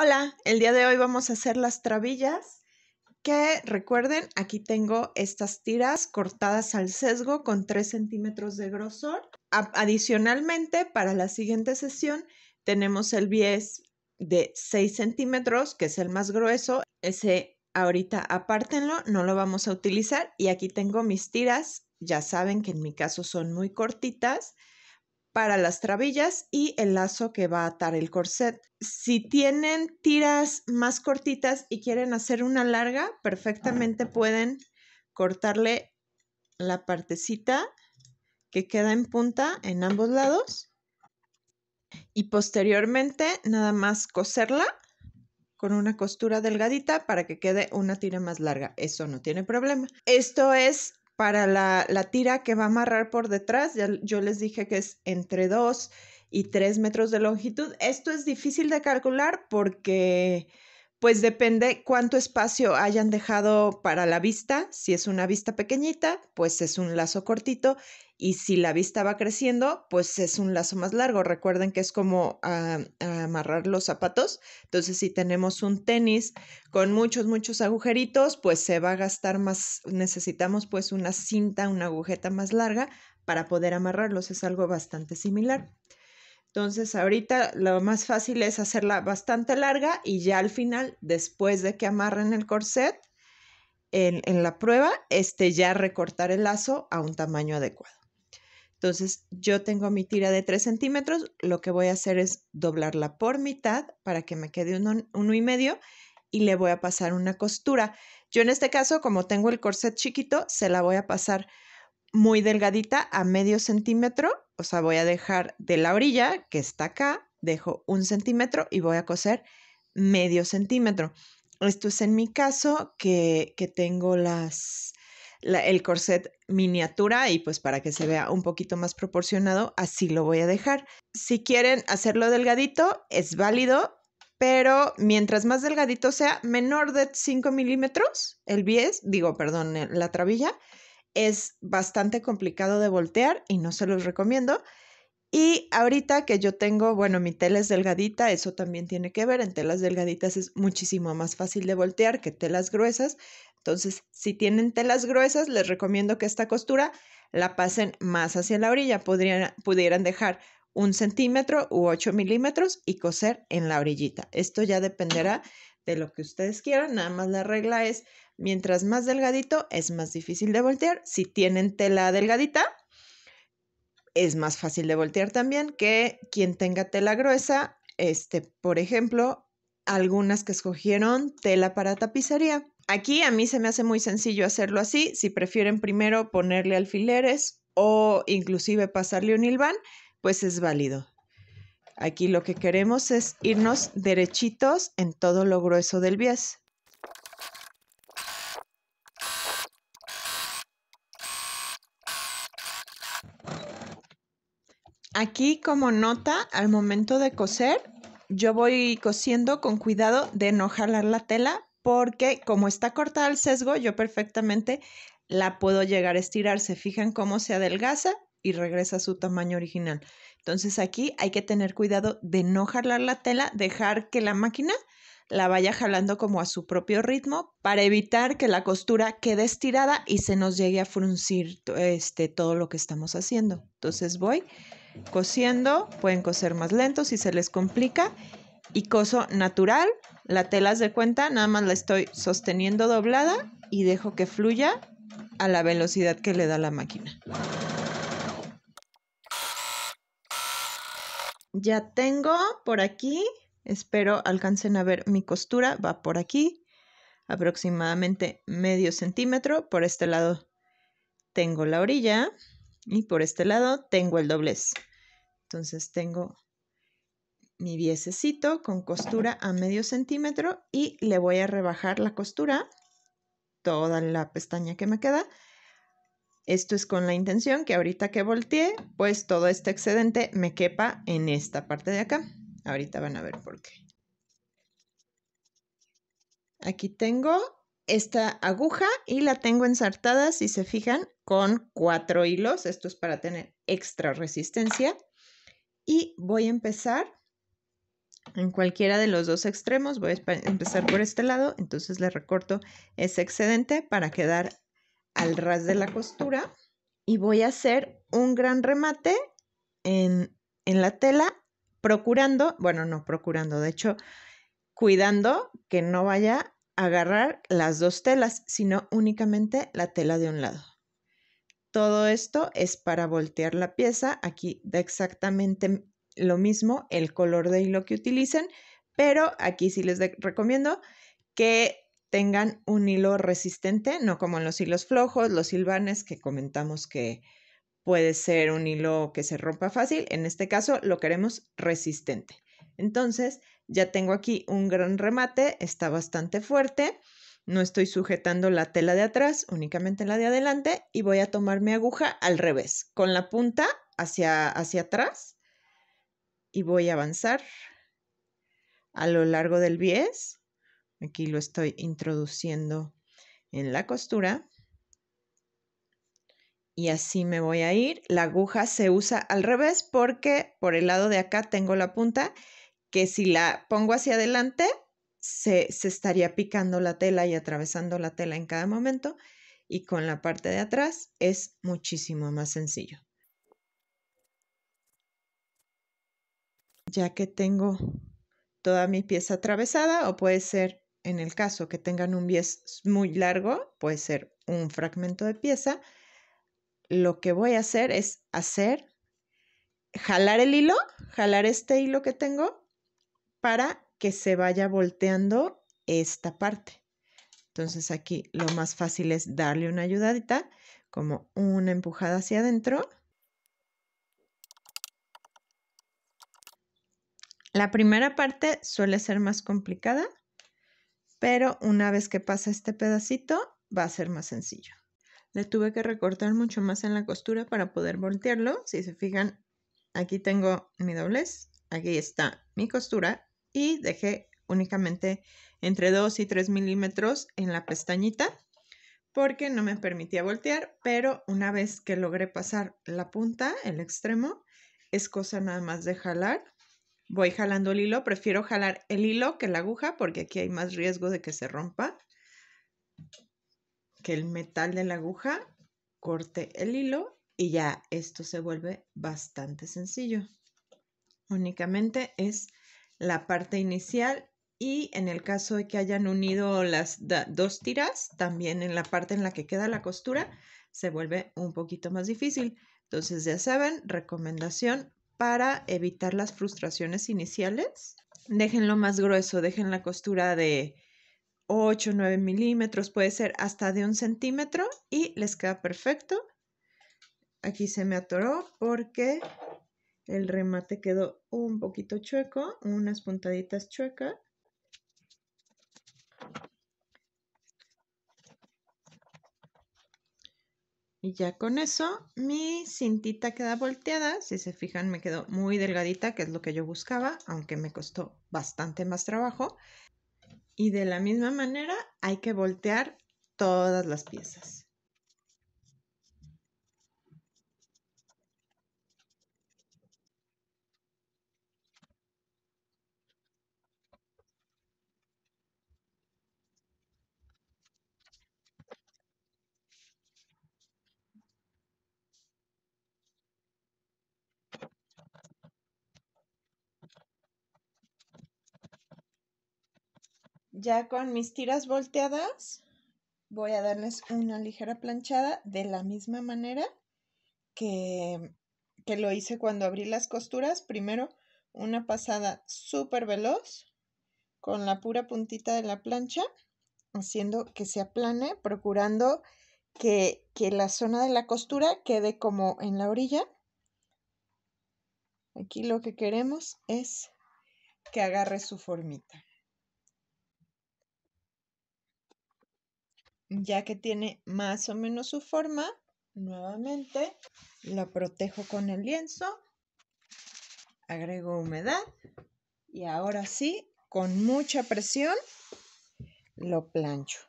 Hola, el día de hoy vamos a hacer las trabillas que recuerden, aquí tengo estas tiras cortadas al sesgo con 3 centímetros de grosor. adicionalmente, para la siguiente sesión tenemos el bies de 6 centímetros, que es el más grueso. Ese ahorita apártenlo, no lo vamos a utilizar. Y aquí tengo mis tiras, ya saben que en mi caso son muy cortitas para las trabillas y el lazo que va a atar el corset. Si tienen tiras más cortitas y quieren hacer una larga, perfectamente pueden cortarle la partecita que queda en punta en ambos lados y posteriormente nada más coserla con una costura delgadita para que quede una tira más larga. Eso no tiene problema. Esto es para la, la tira que va a amarrar por detrás. Ya, yo les dije que es entre 2 y 3 metros de longitud. Esto es difícil de calcular porque pues depende cuánto espacio hayan dejado para la vista. Si es una vista pequeñita, pues es un lazo cortito y si la vista va creciendo, pues es un lazo más largo. Recuerden que es como amarrar los zapatos. Entonces, si tenemos un tenis con muchos, muchos agujeritos, pues se va a gastar más. Necesitamos pues una cinta, una agujeta más larga para poder amarrarlos. Es algo bastante similar. Entonces, ahorita lo más fácil es hacerla bastante larga y ya al final, después de que amarren el corset, en, en, la prueba, este, ya recortar el lazo a un tamaño adecuado. Entonces yo tengo mi tira de 3 centímetros, lo que voy a hacer es doblarla por mitad para que me quede uno, uno, y medio y le voy a pasar una costura. Yo en este caso, como tengo el corset chiquito, se la voy a pasar muy delgadita a medio centímetro, o sea, voy a dejar de la orilla que está acá, dejo un centímetro y voy a coser medio centímetro. Esto es en mi caso que, que tengo las, el corset miniatura y pues para que se vea un poquito más proporcionado, así lo voy a dejar. Si quieren hacerlo delgadito, es válido, pero mientras más delgadito sea, menor de 5 milímetros, el bies, digo, perdón, eh, la trabilla, es bastante complicado de voltear y no se los recomiendo. Y ahorita que yo tengo, bueno, mi tela es delgadita, eso también tiene que ver, en telas delgaditas es muchísimo más fácil de voltear que telas gruesas. Entonces, si tienen telas gruesas, les recomiendo que esta costura la pasen más hacia la orilla. Podrían, pudieran dejar un centímetro u 8 milímetros y coser en la orillita. Esto ya dependerá de lo que ustedes quieran. Nada más la regla es, mientras más delgadito, es más difícil de voltear. Si tienen tela delgadita, es más fácil de voltear también que quien tenga tela gruesa, este, por ejemplo, algunas que escogieron tela para tapicería. Aquí a mí se me hace muy sencillo hacerlo así, si prefieren primero ponerle alfileres o inclusive pasarle un hilván, pues es válido. Aquí lo que queremos es irnos derechitos en todo lo grueso del bies. Aquí como nota, al momento de coser, yo voy cosiendo con cuidado de no jalar la tela porque como está cortada el sesgo, yo perfectamente la puedo llegar a estirar. Se fijan cómo se adelgaza y regresa a su tamaño original. Entonces aquí hay que tener cuidado de no jalar la tela, dejar que la máquina la vaya jalando como a su propio ritmo para evitar que la costura quede estirada y se nos llegue a fruncir este, todo lo que estamos haciendo. Entonces voy Cosiendo, pueden coser más lento si se les complica. Y coso natural, la tela de cuenta, nada más la estoy sosteniendo doblada y dejo que fluya a la velocidad que le da la máquina. Ya tengo por aquí, espero alcancen a ver mi costura, va por aquí, aproximadamente medio centímetro. Por este lado tengo la orilla y por este lado tengo el doblez. Entonces tengo mi viececito con costura a medio centímetro y le voy a rebajar la costura, toda la pestaña que me queda. Esto es con la intención que ahorita que volteé, pues todo este excedente me quepa en esta parte de acá. Ahorita van a ver por qué. Aquí tengo esta aguja y la tengo ensartada, si se fijan, con cuatro hilos. Esto es para tener extra resistencia y voy a empezar en cualquiera de los dos extremos. Voy a empezar por este lado, entonces le recorto ese excedente para quedar al ras de la costura y voy a hacer un gran remate en, en la tela procurando, bueno, no procurando, de hecho, cuidando que no vaya a agarrar las dos telas, sino únicamente la tela de un lado. Todo esto es para voltear la pieza. Aquí da exactamente lo mismo el color de hilo que utilicen, pero aquí sí les recomiendo que tengan un hilo resistente, no como en los hilos flojos, los silvanes que comentamos que puede ser un hilo que se rompa fácil. En este caso lo queremos resistente. Entonces ya tengo aquí un gran remate, está bastante fuerte no estoy sujetando la tela de atrás, únicamente la de adelante y voy a tomar mi aguja al revés, con la punta hacia, hacia atrás y voy a avanzar a lo largo del bies. Aquí lo estoy introduciendo en la costura. Y así me voy a ir. La aguja se usa al revés porque por el lado de acá tengo la punta que si la pongo hacia adelante se, estaría picando la tela y atravesando la tela en cada momento y con la parte de atrás es muchísimo más sencillo. Ya que tengo toda mi pieza atravesada o puede ser, en el caso que tengan un bies muy largo, puede ser un fragmento de pieza, lo que voy a hacer es hacer, jalar el hilo, jalar este hilo que tengo para que se vaya volteando esta parte. Entonces aquí lo más fácil es darle una ayudadita, como una empujada hacia adentro. La primera parte suele ser más complicada, pero una vez que pasa este pedacito va a ser más sencillo. Le tuve que recortar mucho más en la costura para poder voltearlo. Si se fijan, aquí tengo mi doblez, aquí está mi costura y dejé únicamente entre 2 y 3 milímetros en la pestañita porque no me permitía voltear, pero una vez que logré pasar la punta, el extremo, es cosa nada más de jalar. Voy jalando el hilo, prefiero jalar el hilo que la aguja porque aquí hay más riesgo de que se rompa, que el metal de la aguja corte el hilo y ya esto se vuelve bastante sencillo. Únicamente es la parte inicial y en el caso de que hayan unido las dos tiras, también en la parte en la que queda la costura se vuelve un poquito más difícil. Entonces ya saben, recomendación para evitar las frustraciones iniciales. Déjenlo más grueso, dejen la costura de 8, 9 milímetros, puede ser hasta de un centímetro y les queda perfecto. Aquí se me atoró porque el remate quedó un poquito chueco, unas puntaditas chuecas. Y ya con eso mi cintita queda volteada. Si se fijan me quedó muy delgadita, que es lo que yo buscaba, aunque me costó bastante más trabajo. Y de la misma manera hay que voltear todas las piezas. Ya con mis tiras volteadas voy a darles una ligera planchada de la misma manera que, que lo hice cuando abrí las costuras. Primero una pasada súper veloz con la pura puntita de la plancha, haciendo que se aplane, procurando que la zona de la costura quede como en la orilla. Aquí lo que queremos es que agarre su formita. ya que tiene más o menos su forma, nuevamente la protejo con el lienzo, agrego humedad y ahora sí, con mucha presión, lo plancho.